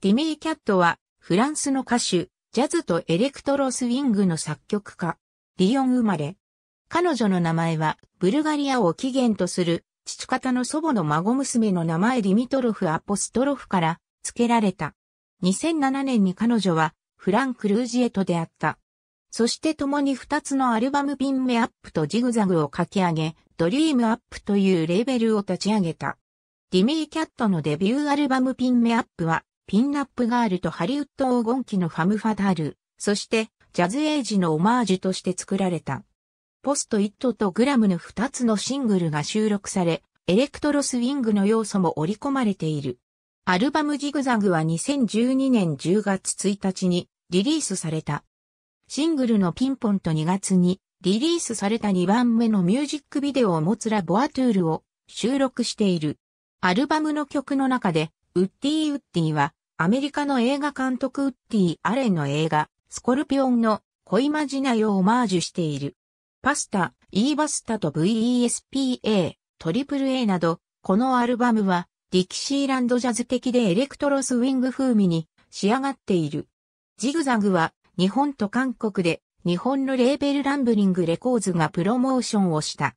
ディミー・キャットは、フランスの歌手、ジャズとエレクトロスウィングの作曲家、リヨン生まれ。彼女の名前は、ブルガリアを起源とする、父方の祖母の孫娘の名前ディミトロフ・アポストロフから付けられた。2007年に彼女は、フランク・ルージエと出会った。そして共に2つのアルバムピンメアップとジグザグを書き上げ、ドリームアップというレーベルを立ち上げた。ディミー・キャットのデビューアルバムピンメアップは、ピンナップガールとハリウッド黄金期のファム・ファダール、そしてジャズエイジのオマージュとして作られた。ポスト・イットとグラムの2つのシングルが収録され、エレクトロスウィングの要素も織り込まれている。アルバムジグザグは2012年10月1日にリリースされた。シングルのピンポンと2月にリリースされた2番目のミュージックビデオを持つラボアトゥールを収録している。アルバムの曲の中でウッディ・ウッディはアメリカの映画監督ウッディ・アレンの映画、スコルピオンの恋マジナいをオマージュしている。パスタ、イーバスタと VESPA、トリプル A など、このアルバムは、ディキシーランドジャズ的でエレクトロスウィング風味に仕上がっている。ジグザグは、日本と韓国で、日本のレーベルランブリングレコーズがプロモーションをした。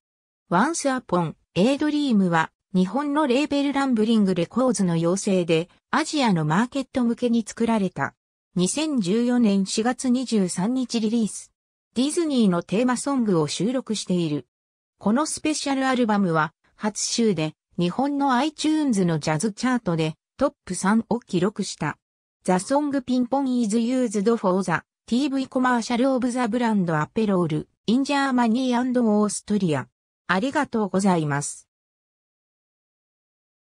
Once Upon a Dream は日本のレーベルランブリングレコーズの要請でアジアのマーケット向けに作られた。2014年4月23日リリース。ディズニーのテーマソングを収録している。このスペシャルアルバムは初週で日本の iTunes のジャズチャートでトップ3を記録した。The Song Pimpon is used for the TV commercial of the brand Aperol in Germany and Austria。ありがとうございます。